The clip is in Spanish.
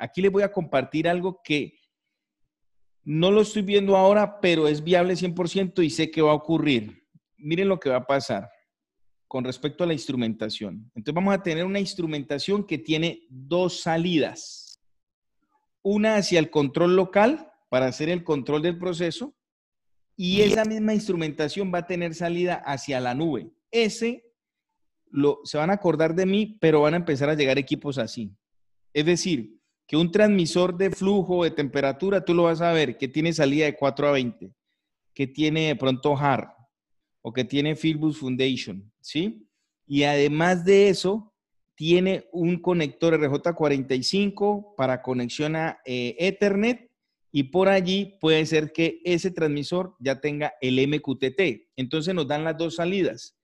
aquí les voy a compartir algo que no lo estoy viendo ahora, pero es viable 100% y sé que va a ocurrir. Miren lo que va a pasar con respecto a la instrumentación. Entonces vamos a tener una instrumentación que tiene dos salidas. Una hacia el control local para hacer el control del proceso y esa misma instrumentación va a tener salida hacia la nube. Ese lo, se van a acordar de mí, pero van a empezar a llegar equipos así. Es decir, que un transmisor de flujo, de temperatura, tú lo vas a ver, que tiene salida de 4 a 20, que tiene de pronto HAR o que tiene fieldbus Foundation, ¿sí? Y además de eso, tiene un conector RJ45 para conexión a eh, Ethernet y por allí puede ser que ese transmisor ya tenga el MQTT. Entonces nos dan las dos salidas.